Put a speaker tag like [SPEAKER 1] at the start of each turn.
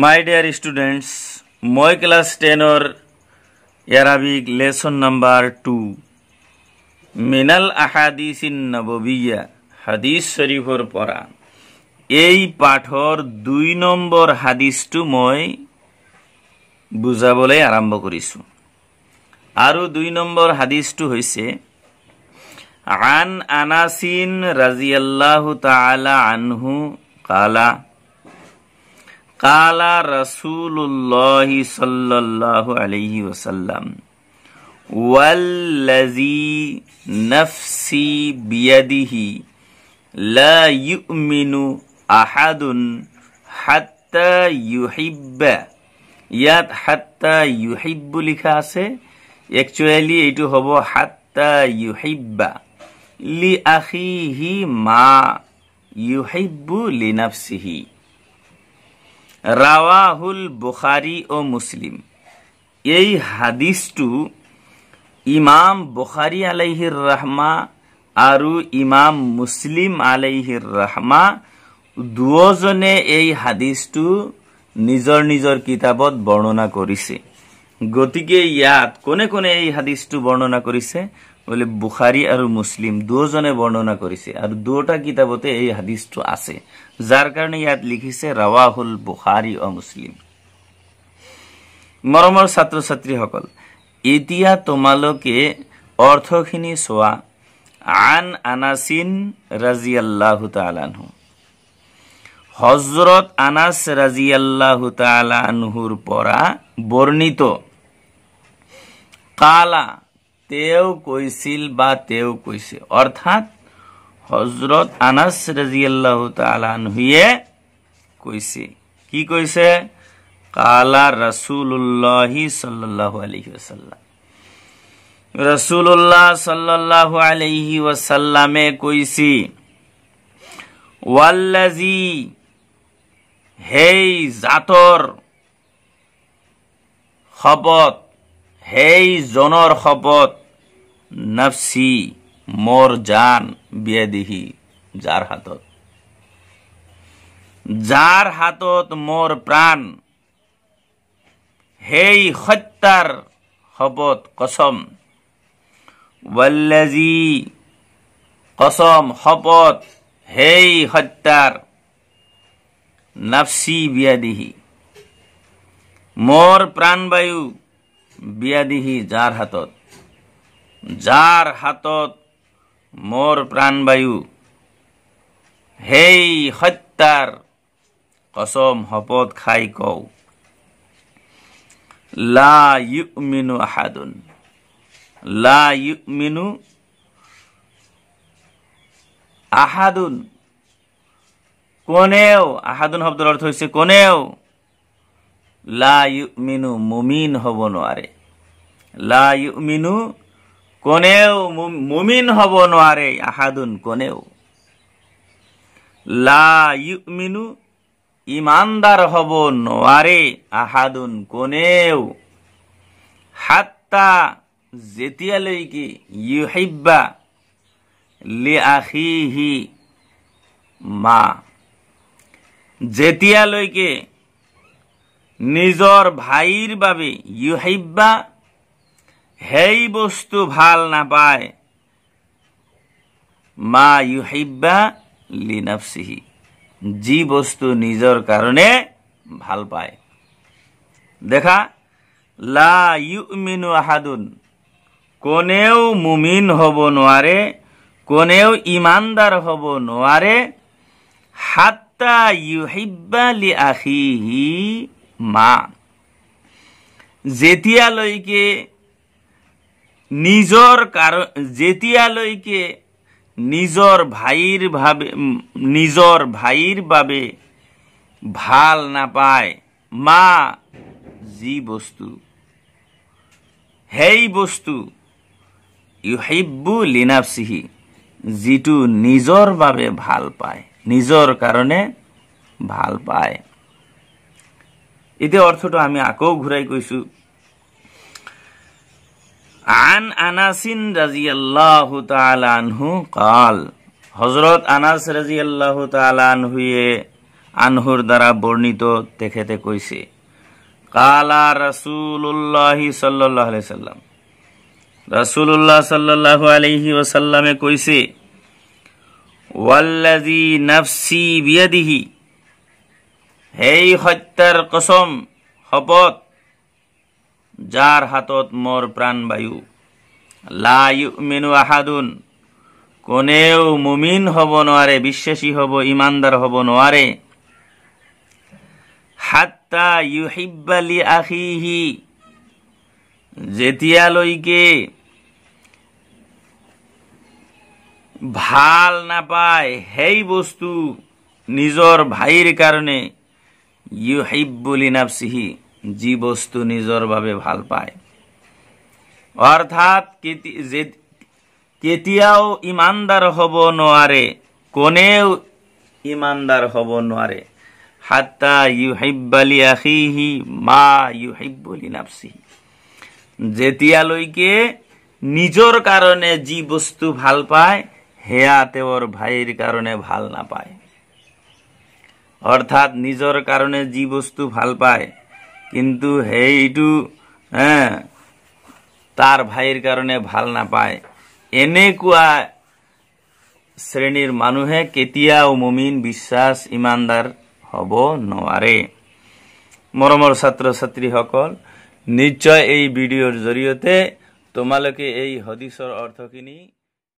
[SPEAKER 1] মাই dear students মই class টেনর Arabic lesson number two মিনাল আহাদিসিন নববিয়া হাদিস শরীফর পরা এই পাঠর দুই নম্বর হাদিসটু মই বুঝাবলে আরম্ভ করছো আর দুই নম্বর হাদিসটু হয়েছে আন আনাসিন রাজিয়াল্লাহ তালা আনহু কালা কালা রসুল্লাহ সাল্লাহ আলহি ওসাল্লাম ওয়াল্লাজি নফসি বিয়াদিহি লা ইউমিনু আহাদুন হাত্তা ইউহিব্বা ইয়াত হাত্তা ইউহিব্বু লিখা আছে একচুয়ালি এইটো হ'ব হাত্তা ইউহিব্বা লি আখিহি মা ইউহিব্বু লিনাফসিহি ৰাৱাহুল বুখাৰী অ মুছলিম এই হাদিছটো ইমাম বুখাৰী আলহিৰ ৰহমা আৰু ইমাম মুছলিম আলহিৰ ৰহমা দুয়োজনে এই হাদিছটো নিজৰ নিজৰ কিতাপত বৰ্ণনা কৰিছে গতিকে ইয়াত কোনে কোনে এই হাদিছটো বৰ্ণনা কৰিছে বলে বুখারি আর মুসলিম দুজনে বর্ণনা করেছে আর দুটা কিতাবতে এই হাদিসটো আছে যার কারণে ইয়াত লিখিছে রাওয়াহুল বুখারি ও মুসলিম মৰমৰ ছাত্ৰ ছাত্ৰীসকল এতিয়া তোমালোকে অৰ্থখিনি চোৱা আন আনাচিন ৰাজি আল্লাহ তালানহু হজরত আনাচ রাজি আল্লাহ তালানহুর পৰা বৰ্ণিত কালা তেও কৈছিল বা তেও কৈছে অর্থাৎ হজরত আনাস রাজিয়াল্লাহ তালানহুয়ে কৈছে কি কৈছে কালা রসুল্লাহি সাল্লাহ আলহি আসাল্লাম রসুল্লাহ সাল্লাহ আলহি ওয়াসাল্লামে কৈছি ওয়াল্লাজি হেই জাতর শপত হেই জনৰ শপত নফচি মোৰ জান বিয়াদিহি যাৰ হাতত যাৰ হাতত মোৰ প্ৰাণ হেই সত্যাৰ শপত কচম ৱল্লেজি কচম শপত হেই সত্যাৰ নফচি বিয়াদিহি মোৰ প্ৰাণবায়ু বিয়াদিহি যাৰ হাতত যাৰ হাতত মোৰ প্ৰাণবায়ু সেই সত্যাৰ কচম শপত খাই কওঁ লা ইউ মিনু আহাদুন লা ইউ মিনু আহাদুন কোনেও আহাদুন শব্দৰ অৰ্থ হৈছে কোনেও লা ইউ মিনু মুমিন হ'ব নোৱাৰে লা ইউ মিনু কোনেও মুমিন হব নোৱাৰে আহাদুন কোনেও লা ইউমিনু ইমানদাৰ হ'ব নোৱাৰে আহাদুন কোনেও হাত্তা যেতিয়ালৈকে ইউহিব্বা লি আহিহি মা যেতিয়ালৈকে নিজৰ ভাইৰ বাবে ইউহিব্বা সেই বস্তু ভাল নাপায় মা ইউহিবা লিনাফচিহি যি বস্তু নিজৰ কাৰণে ভাল পায় দেখা লা ইউ মিনু আহাদুন কোনেও মুমিন হ'ব নোৱাৰে কোনেও ইমানদাৰ হ'ব নোৱাৰে সাতটা ইউহিবা লি আহিহি মা যেতিয়ালৈকে নিজৰ কাৰণ যেতিয়ালৈকে নিজৰ ভাইৰ ভাৱে নিজৰ ভাইৰ বাবে ভাল নাপায় মা যি বস্তু সেই বস্তু ইউহিব্বু লিনাপচিহি যিটো নিজৰ বাবে ভাল পায় নিজৰ কাৰণে ভাল পায় এতিয়া অৰ্থটো আমি আকৌ ঘূৰাই কৈছোঁ আন আনাসিন রাজি আল্লাহ আনহু কাল হজরত আনাস রাজি আল্লাহ আনহুয়ে আনহুর দ্বারা বর্ণিত তেখেতে কইছে কালা রসুল্লাহি সাল্লাহ সাল্লাম রসুল্লাহ সাল্লাহ আলহি ওসাল্লামে কইছে ওয়াল্লাজি নফসি বিয়াদিহি হেই হত্যার কসম শপথ যাৰ হাতত মোৰ প্ৰাণ বায়ু লায়ু মিনু আহাদুন কোনেও মুমিন হ'ব নোৱাৰে বিশ্বাসী হ'ব ইমানদাৰ হ'ব নোৱাৰে হাত্তা ইউহিবালি আশিহি যেতিয়ালৈকে ভাল নাপায় সেই বস্তু নিজৰ ভাইৰ কাৰণে ইউহিব বুলি নাপচিহি যি বস্তু নিজৰভাৱে ভাল পায় অৰ্থাৎ কেতিয়াও ইমানদাৰ হ'ব নোৱাৰে কোনেও ইমানদাৰ হ'ব নোৱাৰে হাত্তা ইউহিব্বালি আখিহি মা ইউহিব্বলি নাপচিহি যেতিয়ালৈকে নিজৰ কাৰণে যি বস্তু ভাল পায় সেয়া তেওঁৰ ভাইৰ কাৰণে ভাল নাপায় অৰ্থাৎ নিজৰ কাৰণে যি বস্তু ভাল পায় কিন্তু সেইটো তাৰ ভাইৰ কাৰণে ভাল নাপায় এনেকুৱা শ্ৰেণীৰ মানুহে কেতিয়াও মমিন বিশ্বাস ইমানদাৰ হ'ব নোৱাৰে মৰমৰ ছাত্ৰ ছাত্ৰীসকল নিশ্চয় এই ভিডিঅ'ৰ জৰিয়তে তোমালোকে এই হদিচৰ অৰ্থখিনি